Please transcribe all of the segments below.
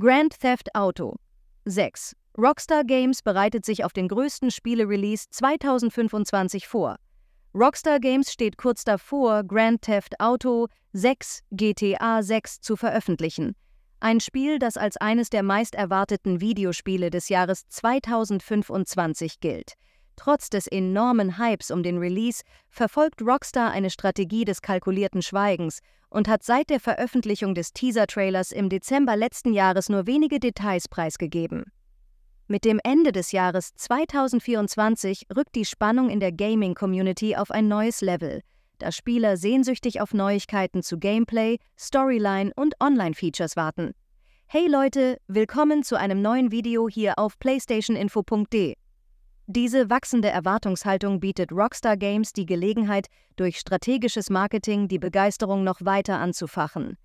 Grand Theft Auto 6. Rockstar Games bereitet sich auf den größten Spielerelease 2025 vor. Rockstar Games steht kurz davor, Grand Theft Auto 6 GTA 6 zu veröffentlichen. Ein Spiel, das als eines der meist erwarteten Videospiele des Jahres 2025 gilt. Trotz des enormen Hypes um den Release verfolgt Rockstar eine Strategie des kalkulierten Schweigens und hat seit der Veröffentlichung des Teaser-Trailers im Dezember letzten Jahres nur wenige Details preisgegeben. Mit dem Ende des Jahres 2024 rückt die Spannung in der Gaming-Community auf ein neues Level, da Spieler sehnsüchtig auf Neuigkeiten zu Gameplay, Storyline und Online-Features warten. Hey Leute, willkommen zu einem neuen Video hier auf playstationinfo.de. Diese wachsende Erwartungshaltung bietet Rockstar Games die Gelegenheit, durch strategisches Marketing die Begeisterung noch weiter anzufachen.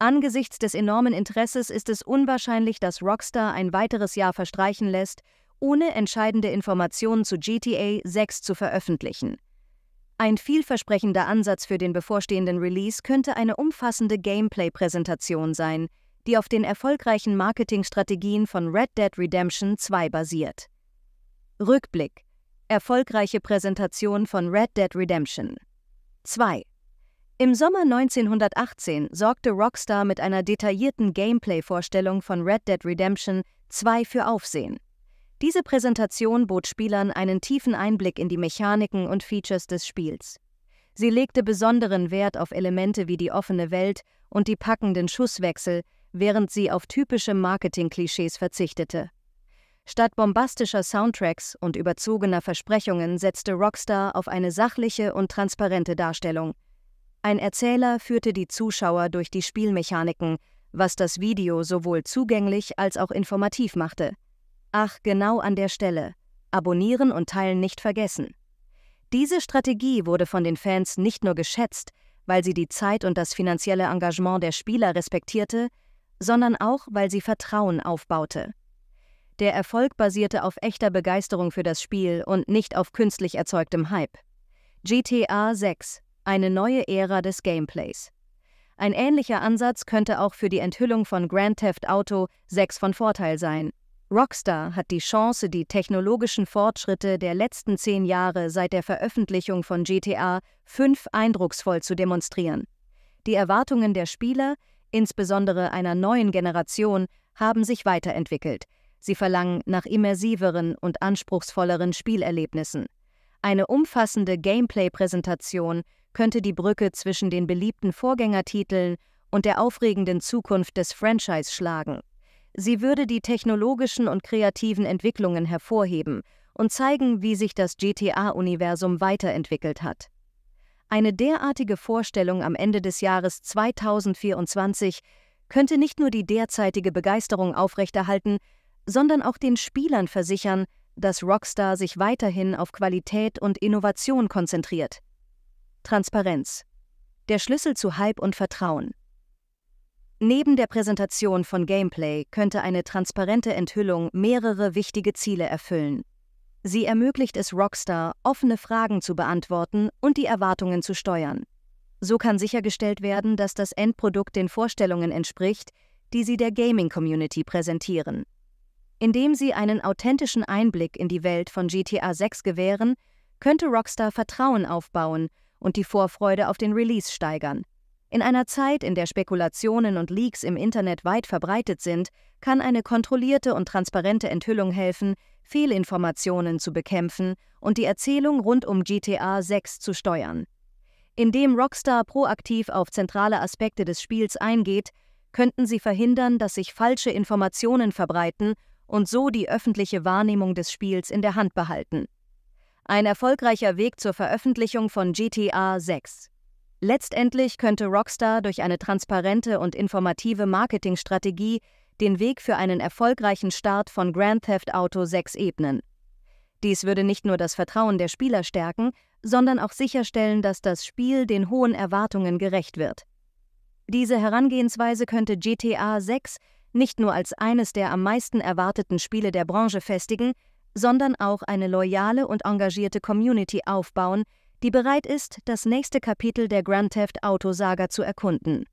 Angesichts des enormen Interesses ist es unwahrscheinlich, dass Rockstar ein weiteres Jahr verstreichen lässt, ohne entscheidende Informationen zu GTA 6 zu veröffentlichen. Ein vielversprechender Ansatz für den bevorstehenden Release könnte eine umfassende Gameplay-Präsentation sein, die auf den erfolgreichen Marketingstrategien von Red Dead Redemption 2 basiert. Rückblick. Erfolgreiche Präsentation von Red Dead Redemption. 2. Im Sommer 1918 sorgte Rockstar mit einer detaillierten Gameplay-Vorstellung von Red Dead Redemption 2 für Aufsehen. Diese Präsentation bot Spielern einen tiefen Einblick in die Mechaniken und Features des Spiels. Sie legte besonderen Wert auf Elemente wie die offene Welt und die packenden Schusswechsel, während sie auf typische Marketing-Klischees verzichtete. Statt bombastischer Soundtracks und überzogener Versprechungen setzte Rockstar auf eine sachliche und transparente Darstellung. Ein Erzähler führte die Zuschauer durch die Spielmechaniken, was das Video sowohl zugänglich als auch informativ machte. Ach, genau an der Stelle. Abonnieren und Teilen nicht vergessen. Diese Strategie wurde von den Fans nicht nur geschätzt, weil sie die Zeit und das finanzielle Engagement der Spieler respektierte, sondern auch, weil sie Vertrauen aufbaute. Der Erfolg basierte auf echter Begeisterung für das Spiel und nicht auf künstlich erzeugtem Hype. GTA 6 – Eine neue Ära des Gameplays. Ein ähnlicher Ansatz könnte auch für die Enthüllung von Grand Theft Auto 6 von Vorteil sein. Rockstar hat die Chance, die technologischen Fortschritte der letzten zehn Jahre seit der Veröffentlichung von GTA 5 eindrucksvoll zu demonstrieren. Die Erwartungen der Spieler, insbesondere einer neuen Generation, haben sich weiterentwickelt, Sie verlangen nach immersiveren und anspruchsvolleren Spielerlebnissen. Eine umfassende Gameplay-Präsentation könnte die Brücke zwischen den beliebten Vorgängertiteln und der aufregenden Zukunft des Franchise schlagen. Sie würde die technologischen und kreativen Entwicklungen hervorheben und zeigen, wie sich das GTA-Universum weiterentwickelt hat. Eine derartige Vorstellung am Ende des Jahres 2024 könnte nicht nur die derzeitige Begeisterung aufrechterhalten, sondern auch den Spielern versichern, dass Rockstar sich weiterhin auf Qualität und Innovation konzentriert. Transparenz. Der Schlüssel zu Hype und Vertrauen. Neben der Präsentation von Gameplay könnte eine transparente Enthüllung mehrere wichtige Ziele erfüllen. Sie ermöglicht es Rockstar, offene Fragen zu beantworten und die Erwartungen zu steuern. So kann sichergestellt werden, dass das Endprodukt den Vorstellungen entspricht, die sie der Gaming-Community präsentieren. Indem sie einen authentischen Einblick in die Welt von GTA 6 gewähren, könnte Rockstar Vertrauen aufbauen und die Vorfreude auf den Release steigern. In einer Zeit, in der Spekulationen und Leaks im Internet weit verbreitet sind, kann eine kontrollierte und transparente Enthüllung helfen, Fehlinformationen zu bekämpfen und die Erzählung rund um GTA 6 zu steuern. Indem Rockstar proaktiv auf zentrale Aspekte des Spiels eingeht, könnten sie verhindern, dass sich falsche Informationen verbreiten und so die öffentliche Wahrnehmung des Spiels in der Hand behalten. Ein erfolgreicher Weg zur Veröffentlichung von GTA 6. Letztendlich könnte Rockstar durch eine transparente und informative Marketingstrategie den Weg für einen erfolgreichen Start von Grand Theft Auto 6 ebnen. Dies würde nicht nur das Vertrauen der Spieler stärken, sondern auch sicherstellen, dass das Spiel den hohen Erwartungen gerecht wird. Diese Herangehensweise könnte GTA 6 nicht nur als eines der am meisten erwarteten Spiele der Branche festigen, sondern auch eine loyale und engagierte Community aufbauen, die bereit ist, das nächste Kapitel der Grand Theft Auto Saga zu erkunden.